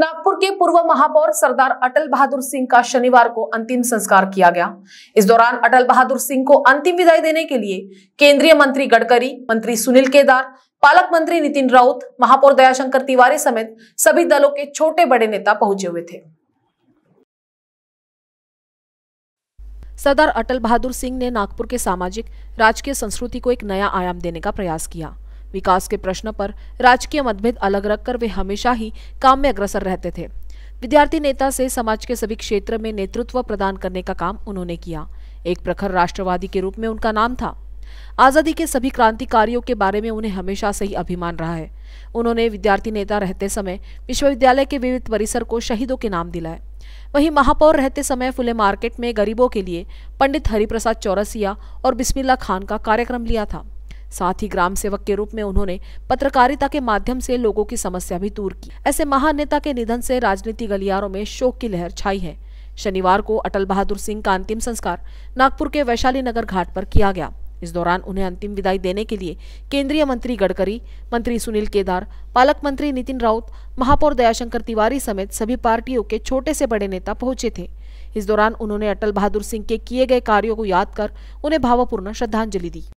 नागपुर के पूर्व महापौर सरदार अटल बहादुर सिंह का शनिवार को अंतिम संस्कार किया गया इस दौरान अटल बहादुर सिंह को अंतिम विदाई देने के लिए केंद्रीय मंत्री गडकरी मंत्री सुनील केदार पालक मंत्री नितिन राउत महापौर दयाशंकर तिवारी समेत सभी दलों के छोटे बड़े नेता पहुंचे हुए थे सरदार अटल बहादुर सिंह ने नागपुर के सामाजिक राजकीय संस्कृति को एक नया आयाम देने का प्रयास किया विकास के प्रश्न पर राजकीय मतभेद अलग रखकर वे हमेशा ही काम में अग्रसर रहते थे विद्यार्थी नेता से समाज के सभी क्षेत्र में नेतृत्व प्रदान करने का काम उन्होंने किया एक प्रखर राष्ट्रवादी के रूप में उनका नाम था आज़ादी के सभी क्रांतिकारियों के बारे में उन्हें हमेशा से ही अभिमान रहा है उन्होंने विद्यार्थी नेता रहते समय विश्वविद्यालय के विविध परिसर को शहीदों के नाम दिलाए वहीं महापौर रहते समय फुले मार्केट में गरीबों के लिए पंडित हरिप्रसाद चौरसिया और बिस्मिल्ला खान का कार्यक्रम लिया था साथ ही ग्राम सेवक के रूप में उन्होंने पत्रकारिता के माध्यम से लोगों की समस्या भी दूर की ऐसे महान नेता के निधन से राजनीति गलियारों में शोक की लहर छाई है शनिवार को अटल बहादुर सिंह का अंतिम संस्कार नागपुर के वैशाली नगर घाट पर किया गया इस दौरान उन्हें अंतिम विदाई देने के लिए केंद्रीय मंत्री गडकरी मंत्री सुनील केदार पालक मंत्री नितिन राउत महापौर दयाशंकर तिवारी समेत सभी पार्टियों के छोटे से बड़े नेता पहुंचे थे इस दौरान उन्होंने अटल बहादुर सिंह के किए गए कार्यों को याद कर उन्हें भावपूर्ण श्रद्धांजलि दी